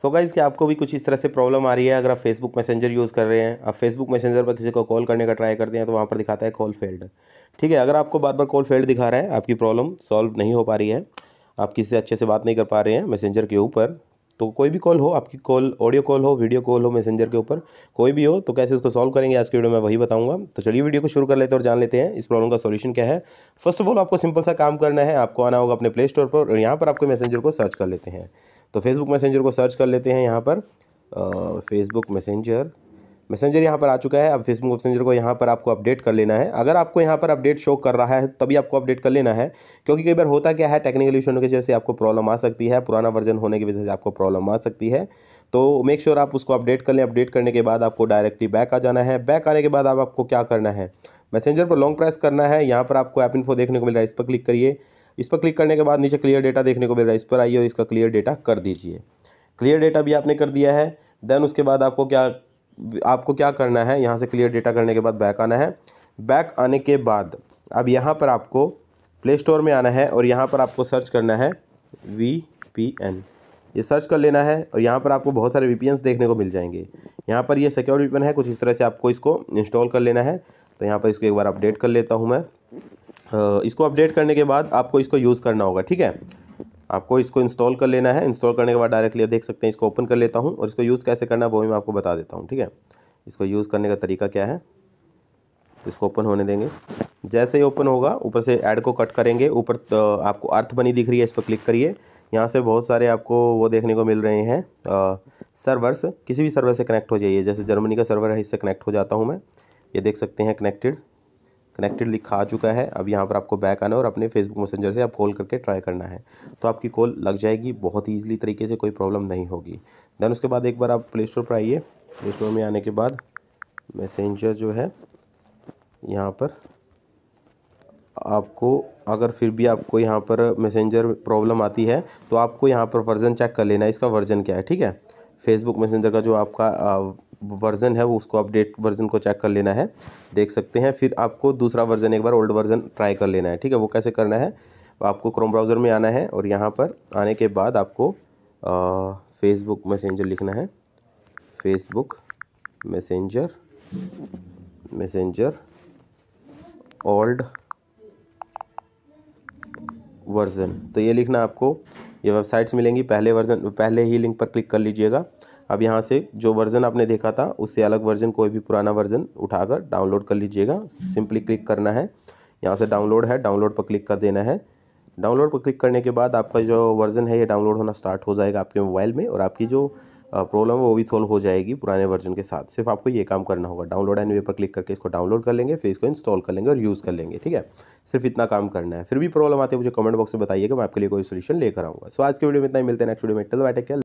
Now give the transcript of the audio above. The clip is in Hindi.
सो गाइज़ कि आपको भी कुछ इस तरह से प्रॉब्लम आ रही है अगर आप फेसबुक मैसेंजर यूज़ कर रहे हैं आप फेसबुक मैसेंजर पर किसी को कॉल करने का ट्राई करते हैं तो वहाँ पर दिखाता है कॉल फेल्ड ठीक है अगर आपको बार बार कॉल फेल्ड दिखा रहा है आपकी प्रॉब्लम सॉल्व नहीं हो पा रही है आप किसी से अच्छे से बात नहीं कर पा रहे हैं मैसेंजर के ऊपर तो कोई भी कॉल हो आपकी कॉल ऑडियो कॉल हो वीडियो कॉल हो मैसेंजर के ऊपर कोई भी हो तो कैसे उसको सॉल्व करेंगे आज की वीडियो में वही बताऊंगा तो चलिए वीडियो को शुरू कर लेते हैं और जान लेते हैं इस प्रॉब्लम का सॉल्यूशन क्या है फर्स्ट ऑफ ऑल आपको सिंपल सा काम करना है आपको आना होगा अपने प्ले स्टोर पर और यहाँ पर आपको मैसेंजर को सर्च कर लेते हैं तो फेसबुक मैसेंजर को सर्च कर लेते हैं यहाँ पर फेसबुक मैसेंजर मैसेंजर यहाँ पर आ चुका है अब फेसबुक मैसेंजर को यहाँ पर आपको अपडेट कर लेना है अगर आपको यहाँ पर अपडेट शो कर रहा है तभी आपको अपडेट कर लेना है क्योंकि कई बार होता क्या है टेक्निकल इशू होने की वजह से आपको प्रॉब्लम आ सकती है पुराना वर्जन होने की वजह से आपको प्रॉब्लम आ सकती है तो मेक श्योर sure आप उसको अपडेट कर लें अपडेट करने के बाद आपको डायरेक्टली बैक आ जाना है बैक आने के बाद आपको क्या करना है मैसेंजर पर लॉन्ग प्रेस करना है यहाँ पर आपको ऐप इन्फो देखने को मिल रहा है इस पर क्लिक करिए इस पर क्लिक करने के बाद नीचे क्लियर डेटा देखने को मिल रहा है इस पर आइए और इसका क्लियर डेटा कर दीजिए क्लियर डेटा भी आपने कर दिया है देन उसके बाद आपको क्या आपको क्या करना है यहाँ से क्लियर डेटा करने के बाद बैक आना है बैक आने के बाद अब यहाँ पर आपको प्ले स्टोर में आना है और यहाँ पर आपको सर्च करना है वी पी एन ये सर्च कर लेना है और यहाँ पर आपको बहुत सारे वी देखने को मिल जाएंगे यहाँ पर ये सिक्योर वी है कुछ इस तरह से आपको इसको इंस्टॉल कर लेना है तो यहाँ पर इसको एक बार अपडेट कर लेता हूँ मैं इसको अपडेट करने के बाद आपको इसको यूज़ करना होगा ठीक है आपको इसको इंस्टॉल कर लेना है इंस्टॉल करने के बाद डायरेक्टली देख सकते हैं इसको ओपन कर लेता हूँ और इसको यूज़ कैसे करना है वो भी मैं आपको बता देता हूँ ठीक है इसको यूज़ करने का तरीका क्या है तो इसको ओपन होने देंगे जैसे ही ओपन होगा ऊपर से ऐड को कट करेंगे ऊपर तो आपको अर्थ बनी दिख रही है इस पर क्लिक करिए यहाँ से बहुत सारे आपको वो देखने को मिल रहे हैं आ, सर्वर्स किसी भी सर्वर से कनेक्ट हो जाइए जैसे जर्मनी का सर्वर है इससे कनेक्ट हो जाता हूँ मैं ये देख सकते हैं कनेक्टेड कनेक्टेड लिखा आ चुका है अब यहाँ पर आपको बैक आना और अपने फेसबुक मैसेंजर से आप कॉल करके ट्राई करना है तो आपकी कॉल लग जाएगी बहुत ईजिली तरीके से कोई प्रॉब्लम नहीं होगी दैन उसके बाद एक बार आप प्ले स्टोर पर आइए प्ले स्टोर में आने के बाद मैसेंजर जो है यहाँ पर आपको अगर फिर भी आपको यहाँ पर मैसेंजर प्रॉब्लम आती है तो आपको यहाँ पर वर्जन चेक कर लेना है इसका वर्जन क्या है ठीक है फेसबुक मैसेंजर का जो आपका वर्ज़न है वो उसको अपडेट वर्ज़न को चेक कर लेना है देख सकते हैं फिर आपको दूसरा वर्ज़न एक बार ओल्ड वर्ज़न ट्राई कर लेना है ठीक है वो कैसे करना है आपको क्रोम ब्राउज़र में आना है और यहाँ पर आने के बाद आपको फेसबुक मैसेंजर लिखना है Facebook messenger messenger old version तो ये लिखना आपको ये वेबसाइट्स मिलेंगी पहले वर्ज़न पहले ही लिंक पर क्लिक कर लीजिएगा अब यहाँ से जो वर्ज़न आपने देखा था उससे अलग वर्ज़न कोई भी पुराना वर्ज़न उठाकर डाउनलोड कर लीजिएगा सिंपली क्लिक करना है यहाँ से डाउनलोड है डाउनलोड पर क्लिक कर देना है डाउनलोड पर क्लिक करने के बाद आपका जो वर्ज़न है ये डाउनलोड होना स्टार्ट हो जाएगा आपके मोबाइल में और आपकी जो प्रॉब्लम वो भी सॉल्व हो जाएगी पुराने वर्जन के साथ सिर्फ आपको ये काम करना होगा डाउनलोड एन वे पर क्लिक करके इसको डाउनलोड कर लेंगे फिर इसको इंस्टॉल कर लेंगे और यूज़ कर लेंगे ठीक है सिर्फ इतना काम करना है फिर भी प्रॉब्लम आती है मुझे कमेंट बॉक्स में बताइएगा मैं आपके लिए कोई सोल्यूशन लेकर आऊँगा सो आज के वीडियो में इतना ही मिलते हैं नेक्स्ट वीडियो में टल टेल